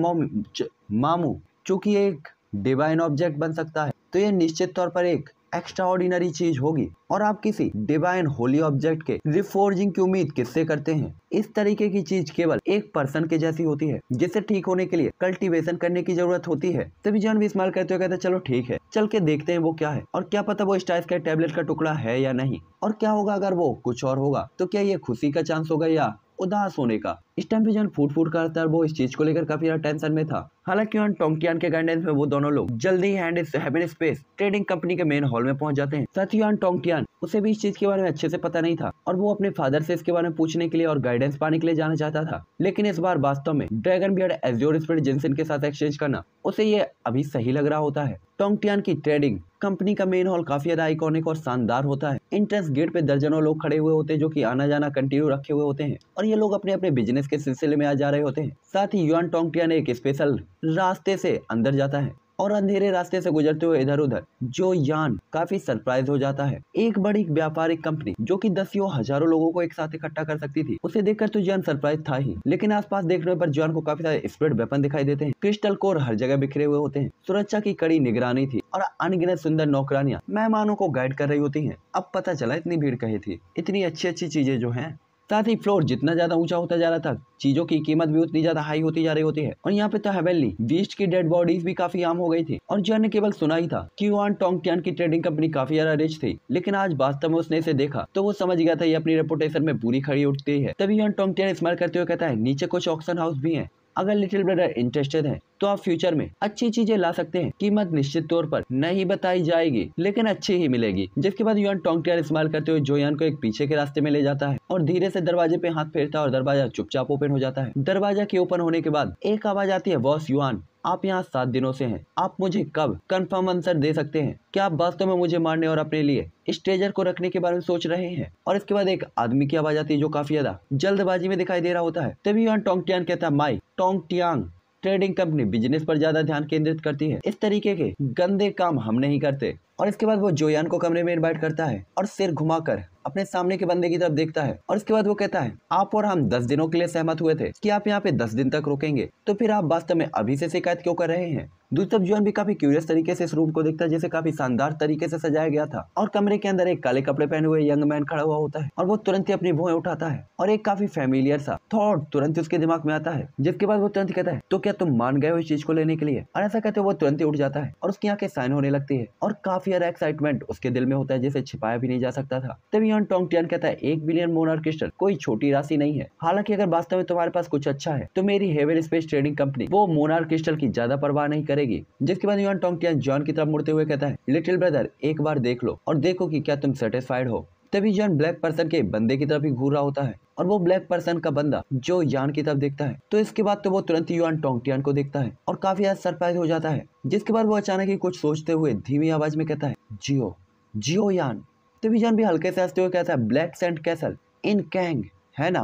मामू चूंकि एक डिवाइन ऑब्जेक्ट बन सकता है तो ये निश्चित तौर पर एक एक्स्ट्राऑर्डिनरी चीज होगी और आप किसी डिवाइन होली ऑब्जेक्ट के रिफोर्जिंग की उम्मीद किससे करते हैं इस तरीके की चीज केवल एक पर्सन के जैसी होती है जिसे ठीक होने के लिए कल्टीवेशन करने की जरूरत होती है तभी जान भी इस्तेमाल करते हुए कहते चलो ठीक है चल के देखते हैं वो क्या है और क्या पता वो स्टाइस का टेबलेट का टुकड़ा है या नहीं और क्या होगा अगर वो कुछ और होगा तो क्या ये खुशी का चांस होगा या उदास होने का इस टाइम पे जॉन फूट फूट करता है वो इस चीज को लेकर काफी ज्यादा टेंशन में था हालांकि ऑन टोंकियान के गाइडेंस में वो दोनों लोग जल्दी ही हैंड हैवन स्पेस ट्रेडिंग कंपनी के मेन हॉल में पहुंच जाते हैं साथ ही ऑन टोंकियान उसे भी इस चीज के बारे में अच्छे से पता नहीं था और वो अपने फादर से इसके बारे में पूछने के लिए और गाइडेंस पाने के लिए जाना चाहता था लेकिन इस बार वास्तव में dragon beard azure spirit ginseng के साथ एक्सचेंज करना उसे ये अभी सही लग रहा होता है टोंगटियान की ट्रेडिंग कंपनी का मेन हॉल काफी ज्यादा आइकॉनिक और शानदार होता है इंट्रेंस गेट पे दर्जनों लोग खड़े हुए होते हैं जो कि आना जाना कंटिन्यू रखे हुए होते हैं और ये लोग अपने अपने बिजनेस बिजनेस के सिलसिले में आ जा रहे होते हैं साथ ही युआन टोंगटियान एक स्पेशल रास्ते से अंदर जाता है और अंधेरे रास्ते से गुजरते हुए इधर उधर जो यान काफी सरप्राइज हो जाता है एक बड़ी व्यापारिक कंपनी जो कि दसियों हजारों लोगों को एक साथ इकट्ठा कर सकती थी उसे देखकर तो जॉन सरप्राइज था ही लेकिन आसपास देखने पर जॉन को काफी सारे स्प्रेड वेपन दिखाई देते हैं क्रिस्टल कोर हर जगह बिखरे हुए होते हैं सुरक्षा की कड़ी निगरानी थी और अनगिनत सुंदर नौकरानियां मेहमानों को गाइड कर रही होती है अब पता चला इतनी भीड़ कही थी इतनी अच्छी अच्छी चीजें जो है साथ ही फ्लोर जितना ज्यादा ऊंचा होता जा रहा था चीजों की कीमत भी उतनी ज्यादा हाई होती जा रही होती है और यहाँ पे तो हेवेनली बीस्ट की डेड बॉडीज भी काफी आम हो गई थी और जो हाँ, ने केवल सुना ही था कि टोंग टियान की ट्रेडिंग कंपनी काफी ज्यादा रिच थी लेकिन आज वास्तव में उसने इसे देखा तो वो समझ गया था ये अपनी रेपुटेशन में पूरी खड़ी उठती है तभी टोंग टियान स्मार करते हुए कहता है नीचे कुछ ऑक्शन हाउस भी है अगर लिटिल ब्रदर इंटरेस्टेड है तो आप फ्यूचर में अच्छी चीजें ला सकते हैं कीमत निश्चित तौर पर नहीं बताई जाएगी लेकिन अच्छी ही मिलेगी जिसके बाद युआन टोंग टेयर इस्तेमाल करते हुए जोयान को एक पीछे के रास्ते में ले जाता है और धीरे से दरवाजे पे हाथ फेरता है और दरवाजा चुपचाप ओपन हो जाता है दरवाजा के ओपन होने के बाद एक आवाज आती है बॉस युआन आप यहाँ सात दिनों से हैं आप मुझे कब कंफर्म आंसर दे सकते हैं क्या आप वास्तव में मुझे मारने और अपने लिए स्ट्रेजर को रखने के बारे में सोच रहे हैं और इसके बाद एक आदमी की आवाज आती है जो काफी ज्यादा जल्दबाजी में दिखाई दे रहा होता है तभी यहाँ टोंग टियांग कहता है my Tong Tian trading company business पर ज्यादा ध्यान केंद्रित करती है इस तरीके के गंदे काम हम नहीं करते और इसके बाद वो जोयान को कमरे में इनवाइट करता है और सिर घुमाकर अपने सामने के बंदे की तरफ देखता है और इसके बाद वो कहता है आप और हम दस दिनों के लिए सहमत हुए थे कि आप यहाँ पे दस दिन तक रुकेंगे तो फिर आप वास्तव में अभी से शिकायत क्यों कर रहे हैं दूसरी तरफ भी काफी क्यूरियस तरीके से इस रूम को देखता है जिसे काफी शानदार तरीके से सजाया गया था और कमरे के अंदर एक काले कपड़े पहने हुए यंग मैन खड़ा हुआ होता है और वो तुरंत ही अपनी भुएं उठाता है और एक काफी फेमिलियर सा थॉट तुरंत उसके दिमाग में आता है जिसके बाद वो तुरंत कहता है तो क्या तुम मान गए हो इस चीज को लेने के लिए और ऐसा कहते हुए वो तुरंत ही उठ जाता है और उसकी आंखें साइन होने लगती है और काफी ज्यादा एक्साइटमेंट उसके दिल में होता है जिसे छिपाया भी नहीं जा सकता था तभी बिलियन टोंग टोंगटियन कहता है एक बिलियन मोन क्रिस्टल कोई छोटी राशि नहीं है हालांकि अगर वास्तव में तुम्हारे पास कुछ अच्छा है तो मेरी हेवन स्पेस ट्रेडिंग कंपनी वो मोनार क्रिस्टल की ज्यादा परवाह नहीं करेगी जिसके बाद यूएन टोंग टोंगटियन जॉन की तरफ मुड़ते हुए कहता है लिटिल ब्रदर एक बार देख लो और देखो की क्या तुम सेटिस्फाइड हो तभी जॉन ब्लैक पर्सन के बंदे की तरफ ही घूर रहा होता है और वो ब्लैक पर्सन का बंदा जो यान की तरफ देखता है तो इसके बाद तो वो तुरंत युआन टोंगटियान को देखता है और काफी ज्यादा सरप्राइज हो जाता है जिसके बाद वो अचानक ही कुछ सोचते हुए धीमी आवाज में कहता है जियो जियो यान डिवीजन भी हल्के से हंसते हुए कहता है ब्लैक सेंट कैसल इन कैंग है ना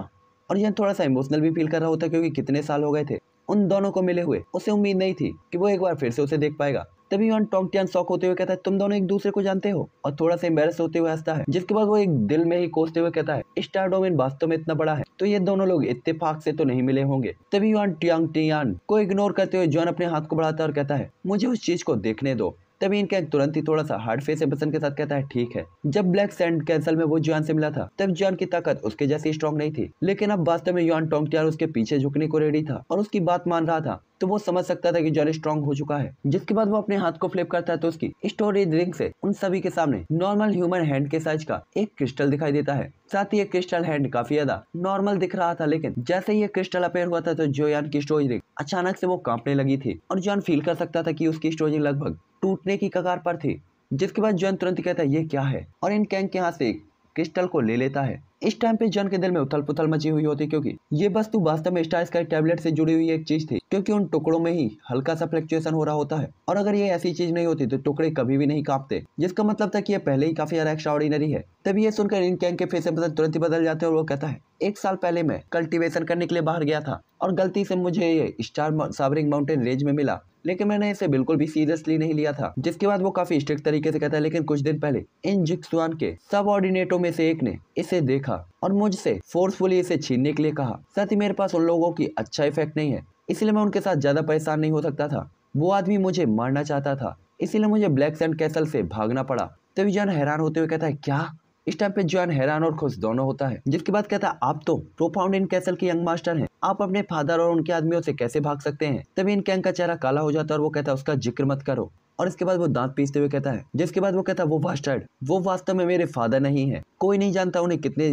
और यह थोड़ा सा इमोशनल भी फील कर रहा होता क्योंकि कितने साल हो गए थे उन दोनों को मिले हुए उसे उम्मीद नहीं थी कि वो एक बार फिर से उसे देख पाएगा तभी वन टोंग टियान शौक होते हुए कहता है तुम दोनों एक दूसरे को जानते हो और थोड़ा सा एम्बेरस होते हुए हंसता है जिसके बाद वो एक दिल में ही कोसते हुए कहता है स्टार डोमिन वास्तव में इतना बड़ा है तो ये दोनों लोग इत्तेफाक से तो नहीं मिले होंगे तभी वन टियांग टियान को इग्नोर करते हुए जॉन अपने हाथ को बढ़ाता है और कहता है मुझे उस चीज को देखने दो तभी इनका तुरंत ही थोड़ा सा हार्ड फेस एमसन के साथ कहता है ठीक है जब ब्लैक सैंड कैंसल में वो जॉन से मिला था तब जॉन की ताकत उसके जैसी स्ट्रॉन्ग नहीं थी लेकिन अब वास्तव में योन टोंग उसके पीछे झुकने को रेडी था और उसकी बात मान रहा था तो वो समझ सकता था कि जॉली स्ट्रॉन्ग हो चुका है जिसके बाद वो अपने हाथ को फ्लिप करता है तो उसकी स्टोरेज रिंग से उन सभी के सामने नॉर्मल ह्यूमन हैंड के साइज का एक क्रिस्टल दिखाई देता है साथ ही ये क्रिस्टल हैंड काफी ज्यादा नॉर्मल दिख रहा था लेकिन जैसे ही ये क्रिस्टल अपेयर हुआ था तो जोयान की स्टोरेज रिंग अचानक से वो कांपने लगी थी और जॉन फील कर सकता था कि उसकी स्टोरेज लगभग टूटने की कगार पर थी जिसके बाद जॉन तुरंत कहता है ये क्या है और इन कैंक के हाथ से क्रिस्टल को ले लेता है इस टाइम पे जॉन के दिल में उथल पुथल मची हुई होती क्योंकि ये वस्तु वास्तव में स्टार स्काई टैबलेट से जुड़ी हुई एक चीज थी क्योंकि उन टुकड़ों में ही हल्का सा फ्लक्चुएशन हो रहा होता है और अगर ये ऐसी चीज नहीं होती तो टुकड़े कभी भी नहीं कांपते जिसका मतलब था कि ये पहले ही काफी ज्यादा एक्स्ट्राऑर्डिनरी है तभी ये सुनकर इन कैंग के फेस से तुरंत ही बदल जाते हैं और वो कहता है एक साल पहले मैं कल्टीवेशन करने के लिए बाहर गया था और गलती से मुझे ये स्टार साबरिंग माउंटेन रेंज में मिला लेकिन मैंने इसे बिल्कुल भी सीरियसली नहीं लिया था जिसके बाद वो काफी स्ट्रिक्ट तरीके से कहता है लेकिन कुछ दिन पहले इन जिक्सुआन के सबऑर्डिनेटों में से एक ने इसे देखा और मुझसे फोर्सफुली इसे छीनने के लिए कहा साथ ही मेरे पास उन लोगों की अच्छा इफेक्ट नहीं है इसलिए मैं उनके साथ ज्यादा परेशान नहीं हो सकता था वो आदमी मुझे मारना चाहता था इसीलिए मुझे ब्लैक सैंड कैसल से भागना पड़ा तभी विजन हैरान होते हुए कहता है क्या इस टाइम पे जॉन हैरान और खुश दोनों होता है जिसके बाद कहता है आप तो प्रोफाउंड कैसल के यंग मास्टर है आप अपने फादर और उनके आदमियों से कैसे भाग सकते हैं तभी इन कैंग का चेहरा काला हो जाता है और वो कहता है उसका जिक्र मत करो और इसके बाद वो दांत पीसते हुए कहता है जिसके बाद वो कहता है वो बास्टर्ड वो वास्तव में मेरे फादर नहीं है कोई नहीं जानता उन्हें कितने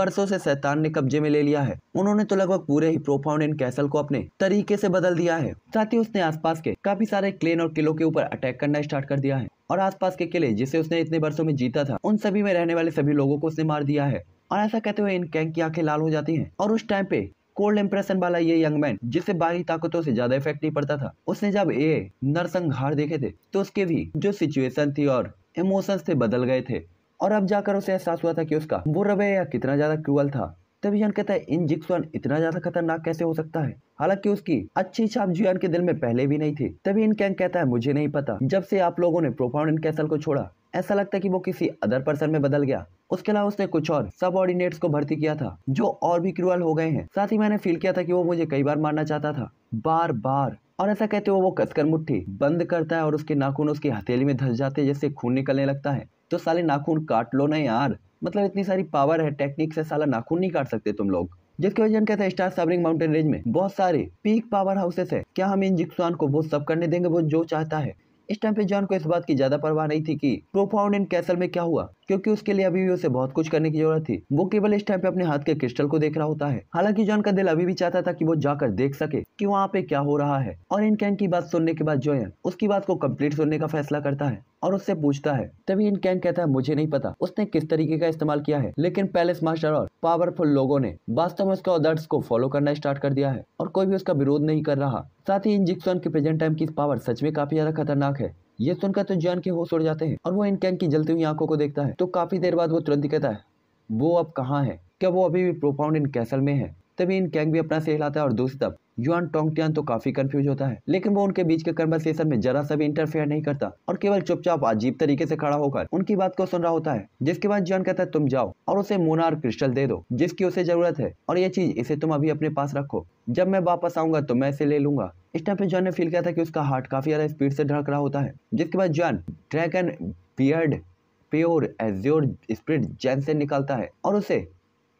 वर्षों से सैतान ने कब्जे में ले लिया है उन्होंने तो लगभग पूरे ही प्रोफाउंड इन कैसल को अपने तरीके से बदल दिया है साथ ही उसने आसपास के काफी सारे क्लेन और किलो के ऊपर अटैक करना स्टार्ट कर दिया है और आसपास के किले जिसे उसने इतने वर्षों में जीता था उन सभी में रहने वाले सभी लोगों को उसने मार दिया है और ऐसा कहते हुए इन कैंग की आंखें लाल हो जाती हैं और उस टाइम पे कोल्ड इम्प्रेशन वाला ये यंग मैन जिसे बाहरी ताकतों से ज्यादा इफेक्ट नहीं पड़ता था उसने जब ए नरसंहार देखे थे तो उसके भी जो सिचुएशन थी और इमोशंस थे बदल गए थे और अब जाकर उसे एहसास हुआ था कि उसका वो रवैया कितना ज्यादा क्रूअल था तभी जॉन कहता है इन जिक्सुआन इतना ज्यादा खतरनाक कैसे हो सकता है हालांकि उसकी अच्छी छाप जुआन के दिल में पहले भी नहीं थी तभी इन कैंग कहता है मुझे नहीं पता जब से आप लोगों ने प्रोफाउंड कैसल को छोड़ा ऐसा लगता है कि वो किसी अदर पर्सन में बदल गया उसके अलावा उसने कुछ और सब ऑर्डिनेट्स को भर्ती किया था जो और भी क्रूअल हो गए हैं साथ ही मैंने फील किया था कि वो मुझे कई बार मारना चाहता था बार बार और ऐसा कहते हुए वो कसकर मुट्ठी बंद करता है और उसके नाखून उसकी हथेली में धस जाते हैं जैसे खून निकलने लगता है तो साले नाखून काट लो ना यार मतलब इतनी सारी पावर है टेक्निक से साला नाखून नहीं काट सकते तुम लोग जिसकी वजह कहते हैं स्टार सबरिंग माउंटेन रेंज में बहुत सारे पीक पावर हाउसेस है क्या हम इन जिक्सान को वो सब करने देंगे वो जो चाहता है इस टाइम पे जॉन को इस बात की ज्यादा परवाह नहीं थी कि प्रोफाउंड इन कैसल में क्या हुआ क्योंकि उसके लिए अभी भी उसे बहुत कुछ करने की जरूरत थी वो केवल इस टाइम पे अपने हाथ के क्रिस्टल को देख रहा होता है हालांकि जॉन का दिल अभी भी चाहता था कि वो जाकर देख सके कि वहाँ पे क्या हो रहा है और इन कैन की बात सुनने के बाद जोयन उसकी बात को कम्प्लीट सुनने का फैसला करता है और उससे पूछता है तभी इन कैंग कहता है मुझे नहीं पता उसने किस तरीके का इस्तेमाल किया है लेकिन पैलेस मास्टर और पावरफुल लोगों ने वास्तव में उसके ऑर्डर्स को फॉलो करना स्टार्ट कर दिया है और कोई भी उसका विरोध नहीं कर रहा साथ ही इन जिक्सन के प्रेजेंट टाइम की पावर सच में काफी ज्यादा खतरनाक है ये सुनकर तो जॉन के होश उड़ जाते हैं और वो इन कैंग की जलती हुई आंखों को देखता है तो काफी देर बाद वो तुरंत कहता है वो अब कहाँ है क्या वो अभी भी प्रोपाउंड इन कैसल में है तभी इन कैंग भी अपना से हिलाता है और दूसरी तरफ युआन टोंगटियान तो काफी कंफ्यूज होता है लेकिन वो उनके बीच के कन्वर्सेशन में जरा सा भी इंटरफेयर नहीं करता और केवल चुपचाप अजीब तरीके से खड़ा होकर उनकी बात को सुन रहा होता है जिसके बाद जुआन कहता है तुम जाओ और उसे मोनार क्रिस्टल दे दो जिसकी उसे जरूरत है और ये चीज इसे तुम अभी अपने पास रखो जब मैं वापस आऊंगा तो मैं इसे ले लूंगा इस टाइम पे जॉन ने फील किया था कि उसका हार्ट काफी ज्यादा स्पीड से धड़क रहा होता है जिसके बाद Jian dragon beard pure azure spirit जैन से निकालता है और उसे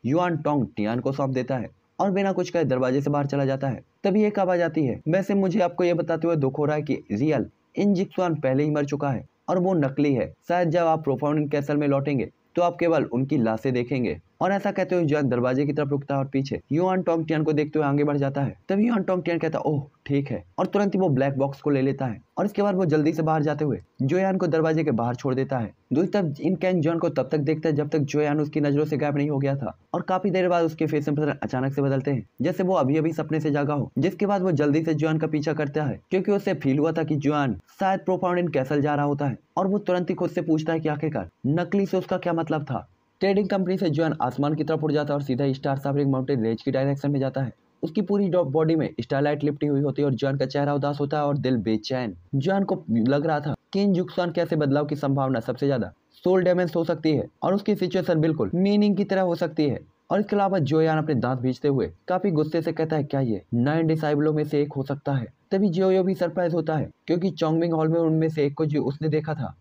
युआन टोंग टियान को सौंप देता है और बिना कुछ कहे दरवाजे से बाहर चला जाता है तभी एक आवाज आती है वैसे मुझे आपको ये बताते हुए दुख हो रहा है की रियल इन जिक्सुआन पहले ही मर चुका है और वो नकली है शायद जब आप प्रोफाउंड कैसल में लौटेंगे तो आप केवल उनकी लाशें देखेंगे और ऐसा कहते हुए जैक दरवाजे की तरफ रुकता है और पीछे युआन टोंग टियान को देखते हुए आगे बढ़ जाता है तभी युआन टोंग टियान कहता ओह ठीक है और तुरंत ही वो ब्लैक बॉक्स को ले लेता है और इसके बाद वो जल्दी से बाहर जाते हुए जोयान को दरवाजे के बाहर छोड़ देता है दूसरी तरफ इन कैन जॉन को तब तक देखता है जब तक जोयान उसकी नजरों से गायब नहीं हो गया था और काफी देर बाद उसके फेस में अचानक से बदलते हैं जैसे वो अभी अभी सपने से जागा हो जिसके बाद वो जल्दी से जोयान का पीछा करता है क्योंकि उसे फील हुआ था कि जोयान शायद प्रोफाउंड इन कैसल जा रहा होता है और वो तुरंत ही खुद से पूछता है कि आखिरकार नकली से उसका क्या मतलब था ट्रेडिंग कंपनी से जॉन आसमान की तरफ उड़ जाता है और सीधा स्टार साफरिंग माउंटेन रेंज की डायरेक्शन में जाता है उसकी पूरी बॉडी में स्टारलाइट लिपटी हुई होती है और जॉन का चेहरा उदास होता है और दिल बेचैन जॉन को लग रहा था कि इन जुक्सान कैसे बदलाव की संभावना सबसे ज्यादा सोल डैमेज हो सकती है और उसकी सिचुएशन बिल्कुल मीनिंग की तरह हो सकती है और इसके अलावा जोयान अपने दांत भेजते हुए काफी गुस्से से कहता है क्या ये नाइन डिसाइबलों में से एक हो सकता है तभी जियो भी सरप्राइज होता है क्योंकि चोंगमिंग हॉल में उनमें से एक को जो उसने देखा था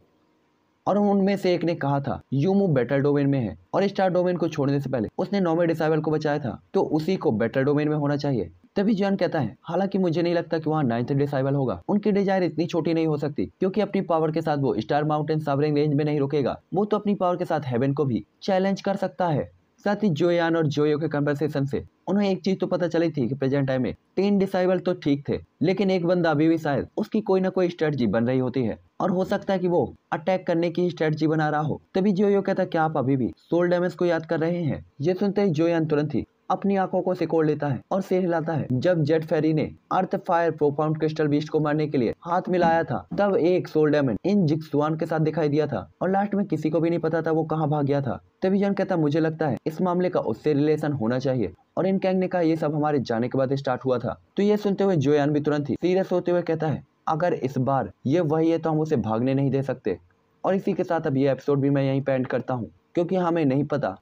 और उनमें से एक ने कहा था यू मूव बेटर डोमेन में है और स्टार डोमेन को छोड़ने से पहले उसने नोमे डिसाइबल को बचाया था तो उसी को बेटर डोमेन में होना चाहिए तभी जॉन कहता है हालांकि मुझे नहीं लगता कि वहाँ नाइन्थ डिसाइबल होगा उनकी डिजायर इतनी छोटी नहीं हो सकती क्योंकि अपनी पावर के साथ वो स्टार माउंटेन सावरिंग रेंज में नहीं रुकेगा वो तो अपनी पावर के साथ हेवन को भी चैलेंज कर सकता है साथ ही जोयान और जोयो के कन्वर्सेशन से उन्हें एक चीज तो पता चली थी कि प्रेजेंट टाइम में तीन डिसाइबल तो ठीक थे लेकिन एक बंदा अभी भी शायद उसकी कोई ना कोई स्ट्रेटजी बन रही होती है और हो सकता है कि वो अटैक करने की स्ट्रेटजी बना रहा हो तभी जियो कहता है क्या आप अभी भी सोल डैमेज को याद कर रहे हैं ये सुनते ही जोयान तुरंत ही अपनी आंखों को सिकोड़ लेता है और सिर हिलाता है जब जेट फेरी ने earth fire profound crystal beast को मारने के लिए हाथ मिलाया था तब एक सोल डायमंड इन जिक्सुआन के साथ दिखाई दिया था और लास्ट में किसी को भी नहीं पता था वो कहाँ भाग गया था तभी जन कहता मुझे लगता है इस मामले का उससे रिलेशन होना चाहिए और इन कैंग ने कहा यह सब हमारे जाने के बाद स्टार्ट हुआ था तो ये सुनते हुए जोयान भी तुरंत ही सीरियस होते हुए कहता है अगर इस बार ये वही है तो हम उसे भागने नहीं दे सकते और इसी के साथ अब ये एपिसोड भी मैं यहीं पर एंड करता हूँ क्योंकि हमें नहीं पता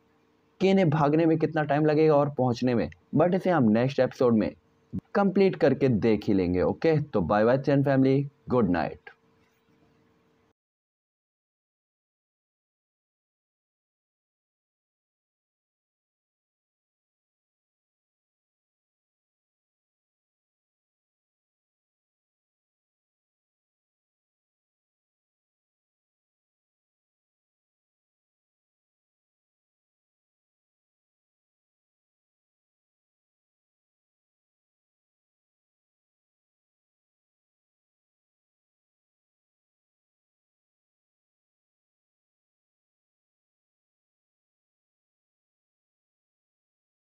कि इन्हें भागने में कितना टाइम लगेगा और पहुँचने में बट इसे हम नेक्स्ट एपिसोड में कंप्लीट करके देख ही लेंगे ओके तो बाय बाय चैन फैमिली गुड नाइट